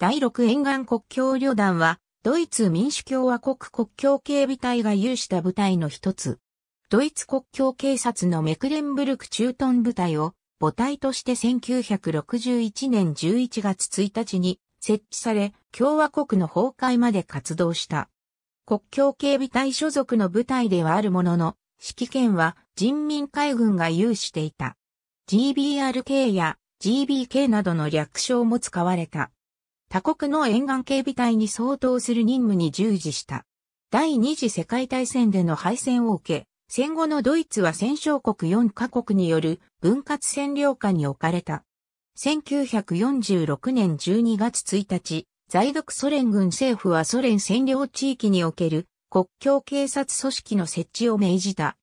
第6沿岸国境旅団は、ドイツ民主共和国国境警備隊が有した部隊の一つ。ドイツ国境警察のメクレンブルク駐屯部隊を母体として1961年11月1日に設置され、共和国の崩壊まで活動した。国境警備隊所属の部隊ではあるものの、指揮権は人民海軍が有していた。GBRK や GBK などの略称も使われた。他国の沿岸警備隊に相当する任務に従事した。第二次世界大戦での敗戦を受け、戦後のドイツは戦勝国4カ国による分割占領下に置かれた。1946年12月1日、在独ソ連軍政府はソ連占領地域における国境警察組織の設置を命じた。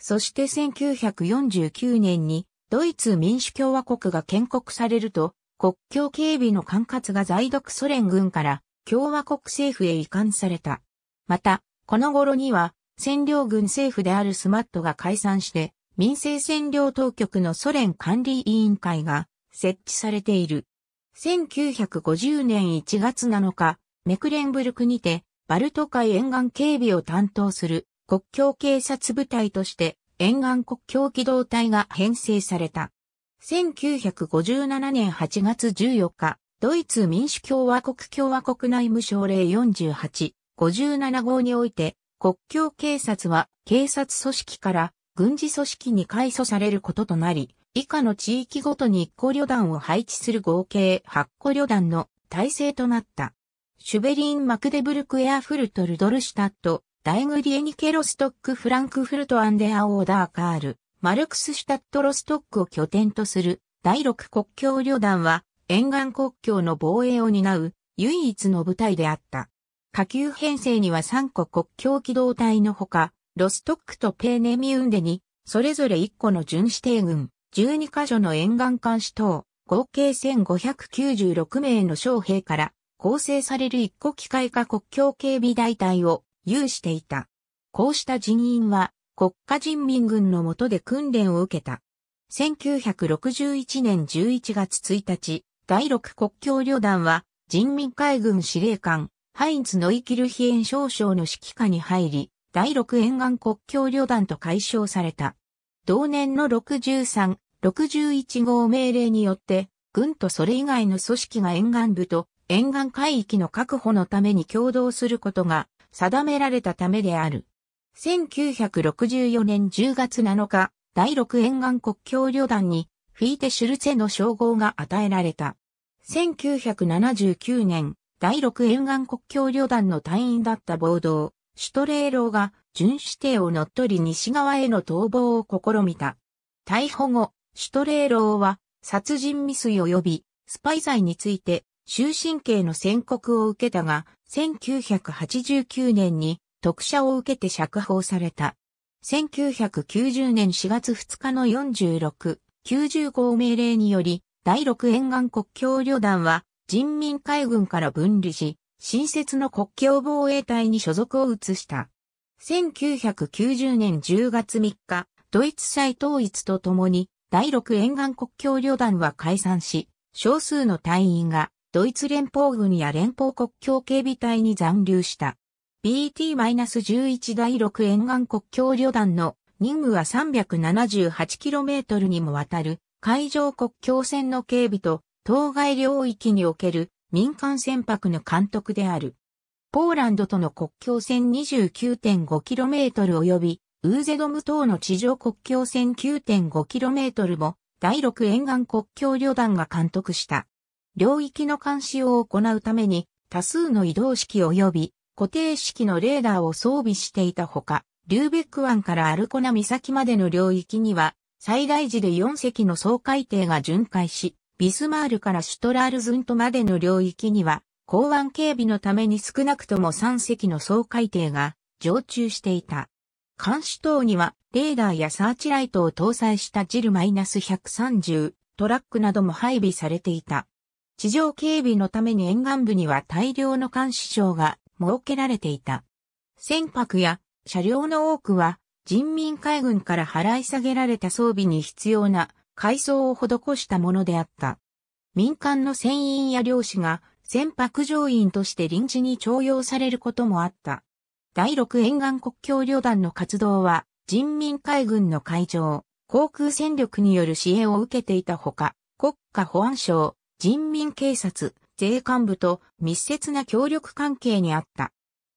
そして1949年にドイツ民主共和国が建国されると、国境警備の管轄が在独ソ連軍から共和国政府へ移管された。また、この頃には占領軍政府であるスマットが解散して、民政占領当局のソ連管理委員会が設置されている。1950年1月7日、メクレンブルクにて、バルト海沿岸警備を担当する国境警察部隊として沿岸国境機動隊が編成された。1957年8月14日、ドイツ民主共和国共和国内務省令48、57号において、国境警察は警察組織から軍事組織に改組されることとなり、以下の地域ごとに1個旅団を配置する合計8個旅団の体制となった。シュベリン・マクデブルク・エアフルト・ルドルシュタット、ダイグリエニケロストック・フランクフルト・アンデア・オーダー・カール、マルクスシュタットロストックを拠点とする第六国境旅団は沿岸国境の防衛を担う唯一の部隊であった。下級編成には3個国境機動隊のほか、ロストックとペーネミウンデに、それぞれ1個の巡視艇群、12カ所の沿岸監視等、合計1596名の将兵から構成される1個機械化国境警備大隊を有していた。こうした人員は国家人民軍の下で訓練を受けた。1961年11月1日、第6国境旅団は人民海軍司令官、ハインツ・ノイキルヒエン少将の指揮下に入り、第6沿岸国境旅団と解消された。同年の63、61号命令によって、軍とそれ以外の組織が沿岸部と沿岸海域の確保のために共同することが定められたためである。1964年10月7日、第6沿岸国境旅団にフィーテ・シュルツェの称号が与えられた。1979年、第6沿岸国境旅団の隊員だった暴動、シュトレーローが巡視艇を乗っ取り西側への逃亡を試みた。逮捕後、シュトレーローは殺人未遂及びスパイ罪について終身刑の宣告を受けたが、1989年に特赦を受けて釈放された。1990年4月2日の46、90号命令により、第6沿岸国境旅団は人民海軍から分離し、新設の国境防衛隊に所属を移した。1990年10月3日、ドイツ再統一とともに、第6沿岸国境旅団は解散し、少数の隊員がドイツ連邦軍や連邦国境警備隊に残留した。BT-11 第6沿岸国境旅団の任務は 378km にもわたる海上国境線の警備と当該領域における民間船舶の監督である。ポーランドとの国境線 29.5km 及びウーゼドム等の地上国境線 9.5km も第6沿岸国境旅団が監督した。領域の監視を行うために多数の移動式及び固定式のレーダーを装備していたほか、リューベック湾からアルコナ岬までの領域には、最大時で4隻の総海艇が巡回し、ビスマールからシュトラールズントまでの領域には、港湾警備のために少なくとも3隻の総海艇が常駐していた。監視塔には、レーダーやサーチライトを搭載したジル -130 トラックなども配備されていた。地上警備のために沿岸部には大量の監視庁が設けられていた。船舶や車両の多くは人民海軍から払い下げられた装備に必要な改装を施したものであった。民間の船員や漁師が船舶乗員として臨時に徴用されることもあった。第六沿岸国境旅団の活動は人民海軍の海上、航空戦力による支援を受けていたほか、国家保安省、人民警察、税関部と密接な協力関係にあった。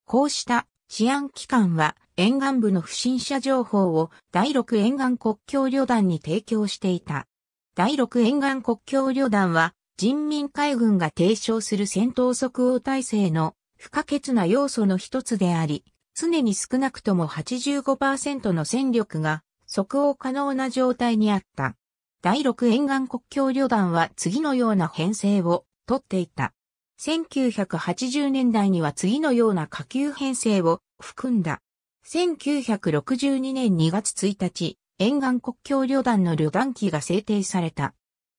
こうした治安機関は沿岸部の不審者情報を第6沿岸国境旅団に提供していた。第6沿岸国境旅団は人民海軍が提唱する戦闘即応体制の不可欠な要素の一つであり、常に少なくとも85%の戦力が即応可能な状態にあった。第6沿岸国境旅団は次のような編成を取っていた。1980年代には次のような下級編成を含んだ。1962年2月1日、沿岸国境旅団の旅団機が制定された。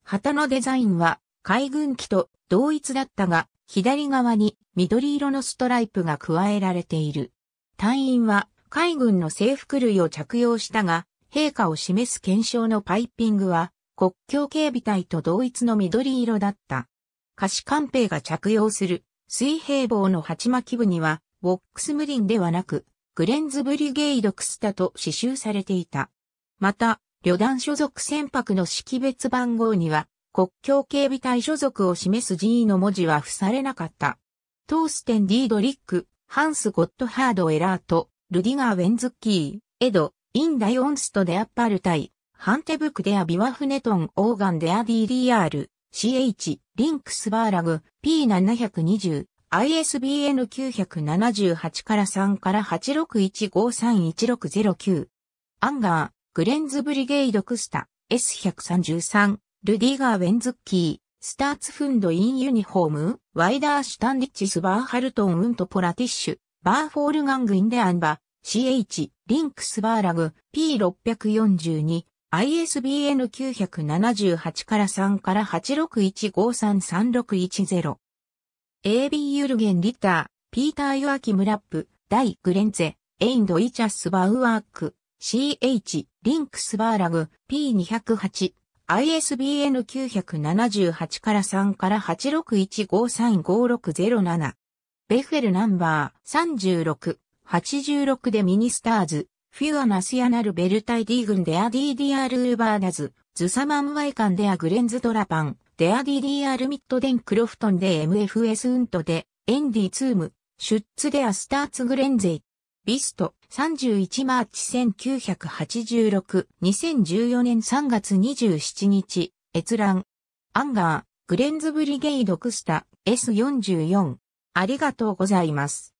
旗のデザインは海軍機と同一だったが、左側に緑色のストライプが加えられている。隊員は海軍の制服類を着用したが、陛下を示す検証のパイピングは国境警備隊と同一の緑色だった。菓子官兵が着用する水平棒の鉢巻き部には、ウォックスムリンではなく、グレンズブリゲイドクスタと刺繍されていた。また、旅団所属船舶の識別番号には、国境警備隊所属を示す人位の文字は付されなかった。トーステン・ディードリック、ハンス・ゴットハード・エラート、ルディガー・ウェンズキー、エド、イン・ダイオンスト・デ・アッパルタイ、ハンテブク・デ・ア・ビワフネトン・オーガン・デ・ア・ディ・リアール、CH、リンクスバーラグ、P720、ISBN 978から3から861531609。アンガー、グレンズブリゲイドクスタ、S133、ルディガー・ウェンズッキー、スターツフンド・イン・ユニフォーム、ワイダー・シュタンリッチス・バーハルトン・ウント・ポラティッシュ、バーフォール・ガング・インデ・アンバ、CH、リンクス・バーラグ、P642、ISBN 978から3から861533610。AB ユルゲン・リッター、ピーター・ユアキム・ラップ、ダイ・グレンツェ、エインド・イチャス・バウアーク、CH、リンクス・バーラグ、P208。ISBN 978から3から861535607。ベフェルナンバー36、86でミニスターズ、フィアナシアナルベルタイディ軍デアディディアルウバーナズ、ズサマンワイカンデアグレンズドラパン、デアディディアルミッドデンクロフトンデ MFS ウントデ、エンディツーム、シュッツデアスターツグレンゼイ。ビスト、31マーチ1986、2014年3月27日、閲覧。アンガー、グレンズブリゲイドクスタ、S44。ありがとうございます。